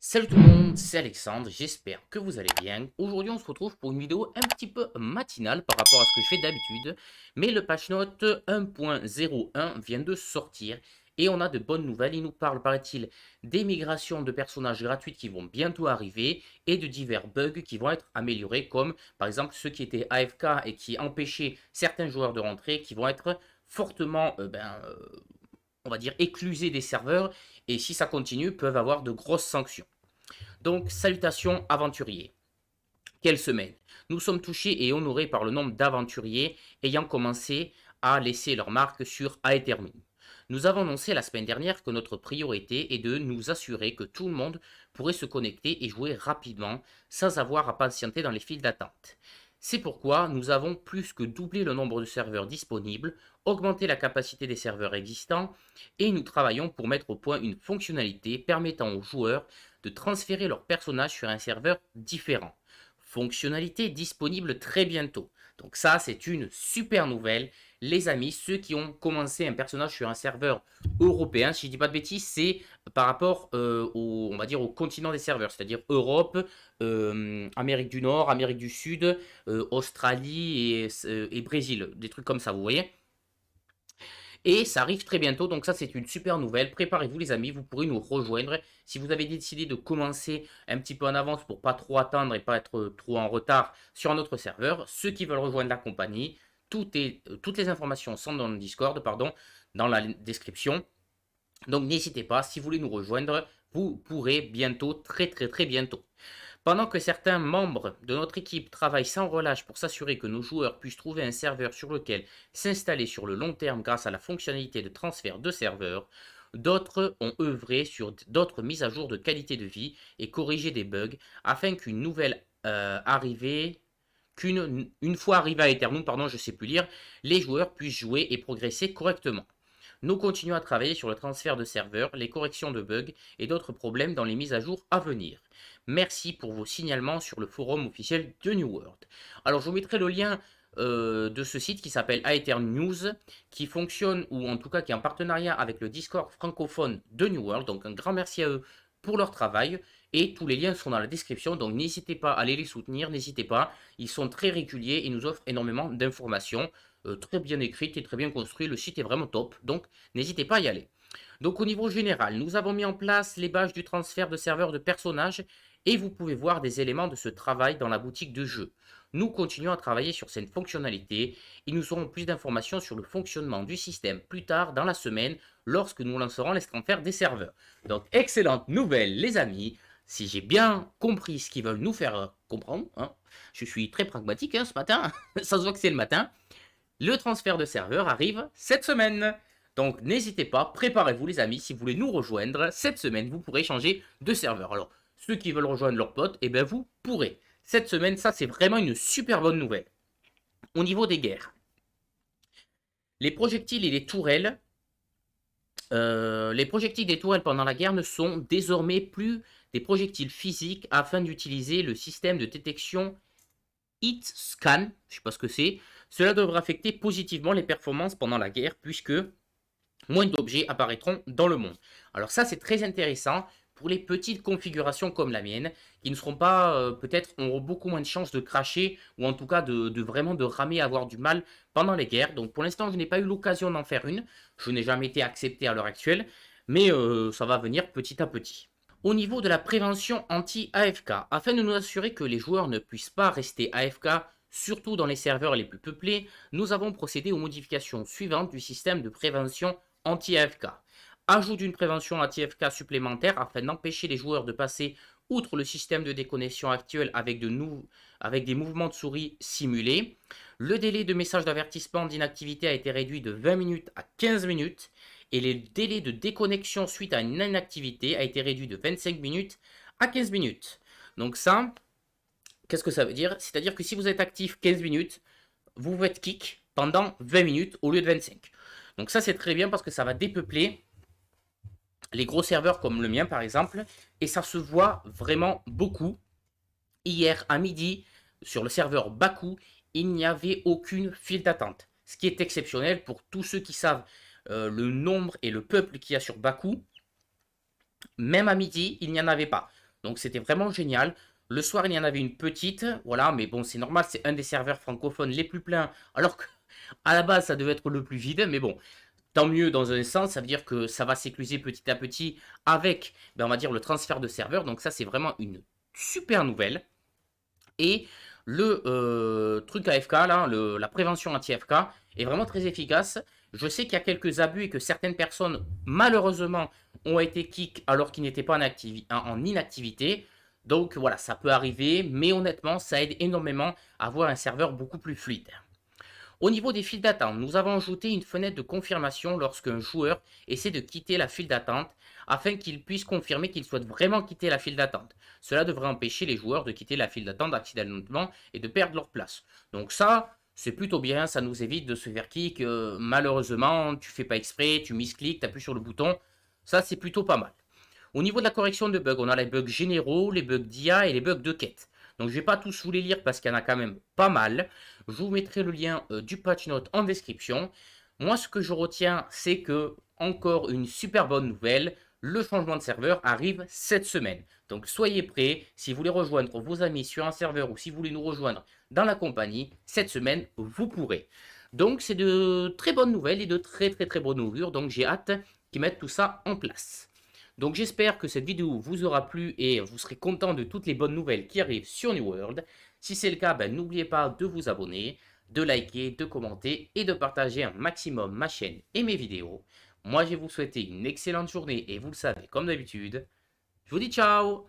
Salut tout le monde, c'est Alexandre, j'espère que vous allez bien. Aujourd'hui on se retrouve pour une vidéo un petit peu matinale par rapport à ce que je fais d'habitude, mais le patch note 1.01 vient de sortir et on a de bonnes nouvelles. Il nous parle, paraît-il, des migrations de personnages gratuits qui vont bientôt arriver et de divers bugs qui vont être améliorés, comme par exemple ceux qui étaient AFK et qui empêchaient certains joueurs de rentrer, qui vont être fortement, euh, ben, euh, on va dire, éclusés des serveurs et si ça continue, peuvent avoir de grosses sanctions. Donc, salutations aventuriers. Quelle semaine Nous sommes touchés et honorés par le nombre d'aventuriers ayant commencé à laisser leur marque sur Aethermine. Nous avons annoncé la semaine dernière que notre priorité est de nous assurer que tout le monde pourrait se connecter et jouer rapidement sans avoir à patienter dans les files d'attente. C'est pourquoi nous avons plus que doublé le nombre de serveurs disponibles, augmenté la capacité des serveurs existants et nous travaillons pour mettre au point une fonctionnalité permettant aux joueurs de transférer leur personnage sur un serveur différent. Fonctionnalité disponible très bientôt. Donc ça, c'est une super nouvelle les amis, ceux qui ont commencé un personnage sur un serveur européen, si je dis pas de bêtises, c'est par rapport euh, au, on va dire, au continent des serveurs, c'est-à-dire Europe, euh, Amérique du Nord, Amérique du Sud, euh, Australie et, Brésil, des trucs comme ça, vous voyez et ça arrive très bientôt, donc ça c'est une super nouvelle. Préparez-vous les amis, vous pourrez nous rejoindre. Si vous avez décidé de commencer un petit peu en avance pour pas trop attendre et pas être trop en retard sur un autre serveur, ceux qui veulent rejoindre la compagnie, euh, toutes les informations sont dans le Discord, pardon, dans la description. Donc n'hésitez pas, si vous voulez nous rejoindre, vous pourrez bientôt, très très très bientôt. Pendant que certains membres de notre équipe travaillent sans relâche pour s'assurer que nos joueurs puissent trouver un serveur sur lequel s'installer sur le long terme grâce à la fonctionnalité de transfert de serveurs, d'autres ont œuvré sur d'autres mises à jour de qualité de vie et corrigé des bugs afin qu'une nouvelle euh, arrivée qu'une une fois arrivé à Eternum, pardon, je sais plus lire, les joueurs puissent jouer et progresser correctement. Nous continuons à travailler sur le transfert de serveurs, les corrections de bugs et d'autres problèmes dans les mises à jour à venir. Merci pour vos signalements sur le forum officiel de New World. Alors je vous mettrai le lien euh, de ce site qui s'appelle Aether News, qui fonctionne, ou en tout cas qui est en partenariat avec le Discord francophone de New World. Donc un grand merci à eux pour leur travail. Et tous les liens sont dans la description, donc n'hésitez pas à aller les soutenir, n'hésitez pas. Ils sont très réguliers et nous offrent énormément d'informations euh, très bien écrites et très bien construites. Le site est vraiment top, donc n'hésitez pas à y aller. Donc au niveau général, nous avons mis en place les badges du transfert de serveurs de personnages et vous pouvez voir des éléments de ce travail dans la boutique de jeu nous continuons à travailler sur cette fonctionnalité et nous aurons plus d'informations sur le fonctionnement du système plus tard dans la semaine lorsque nous lancerons les transferts des serveurs. Donc excellente nouvelle les amis, si j'ai bien compris ce qu'ils veulent nous faire euh, comprendre, hein, je suis très pragmatique hein, ce matin, ça se voit que c'est le matin, le transfert de serveurs arrive cette semaine. Donc n'hésitez pas, préparez-vous les amis, si vous voulez nous rejoindre, cette semaine vous pourrez changer de serveur. Alors ceux qui veulent rejoindre leurs potes, eh bien vous pourrez cette semaine. Ça, c'est vraiment une super bonne nouvelle. Au niveau des guerres, les projectiles et les tourelles, euh, les projectiles des tourelles pendant la guerre ne sont désormais plus des projectiles physiques afin d'utiliser le système de détection Hit Scan, je sais pas ce que c'est. Cela devrait affecter positivement les performances pendant la guerre puisque moins d'objets apparaîtront dans le monde. Alors ça c'est très intéressant pour les petites configurations comme la mienne, qui ne seront pas, euh, peut-être, auront beaucoup moins de chances de cracher, ou en tout cas de, vraiment de ramer, avoir du mal pendant les guerres. Donc pour l'instant, je n'ai pas eu l'occasion d'en faire une, je n'ai jamais été accepté à l'heure actuelle, mais euh, ça va venir petit à petit. Au niveau de la prévention anti-AFK, afin de nous assurer que les joueurs ne puissent pas rester AFK surtout dans les serveurs les plus peuplés, nous avons procédé aux modifications suivantes du système de prévention anti-AFK ajout d'une prévention à TFK supplémentaire afin d'empêcher les joueurs de passer outre le système de déconnexion actuel avec, des mouvements de souris simulés. Le délai de message d'avertissement d'inactivité a été réduit de 20 minutes à 15 minutes et le délai de déconnexion suite à une inactivité a été réduit de 25 minutes à 15 minutes. Donc ça, qu'est-ce que ça veut dire C'est-à-dire que si vous êtes actif 15 minutes, vous faites kick pendant 20 minutes au lieu de 25. Donc ça c'est très bien parce que ça va dépeupler les gros serveurs comme le mien par exemple, et ça se voit vraiment beaucoup. Hier à midi, sur le serveur Baku, il n'y avait aucune file d'attente, ce qui est exceptionnel pour tous ceux qui savent euh, le nombre et le peuple qu'il y a sur Baku. Même à midi, il n'y en avait pas. Donc c'était vraiment génial. Le soir, il y en avait une petite, voilà, mais bon, c'est normal, c'est un des serveurs francophones les plus pleins, alors qu'à à la base, ça devait être le plus vide, mais bon, tant mieux dans un sens, ça veut dire que ça va s'écluser petit à petit avec, ben, on va dire, le transfert de serveur. Donc ça, c'est vraiment une super nouvelle. Et le euh, truc AFK, là, la prévention anti fk est vraiment très efficace. Je sais qu'il y a quelques abus et que certaines personnes, malheureusement, ont été kick alors qu'ils n'étaient pas en, inactivité. Donc voilà, ça peut arriver, mais honnêtement, ça aide énormément à avoir un serveur beaucoup plus fluide. Au niveau des files d'attente, nous avons ajouté une fenêtre de confirmation lorsqu'un joueur essaie de quitter la file d'attente afin qu'il puisse confirmer qu'il souhaite vraiment quitter la file d'attente. Cela devrait empêcher les joueurs de quitter la file d'attente accidentellement et de perdre leur place. Donc ça, c'est plutôt bien, ça nous évite de se faire kick. Euh, malheureusement, tu fais pas exprès, tu clic, tu appuies sur le bouton. Ça, c'est plutôt pas mal. Au niveau de la correction de bugs, on a les bugs généraux, les bugs d'IA et les bugs de quête. Donc je vais pas tous vous les lire parce qu'il y en a quand même pas mal. Je vous mettrai le lien euh, du patch note en description. Moi ce que je retiens c'est que encore une super bonne nouvelle, le changement de serveur arrive cette semaine. Donc soyez prêts, si vous voulez rejoindre vos amis sur un serveur ou si vous voulez nous rejoindre dans la compagnie, cette semaine vous pourrez. Donc c'est de très bonnes nouvelles et de très très très bonnes nouvelles. donc j'ai hâte qu'ils mettent tout ça en place. Donc j'espère que cette vidéo vous aura plu et vous serez content de toutes les bonnes nouvelles qui arrivent sur New World. Si c'est le cas, ben, n'oubliez pas de vous abonner, de liker, de commenter et de partager un maximum ma chaîne et mes vidéos. Moi, je vais vous souhaiter une excellente journée et vous le savez, comme d'habitude, je vous dis ciao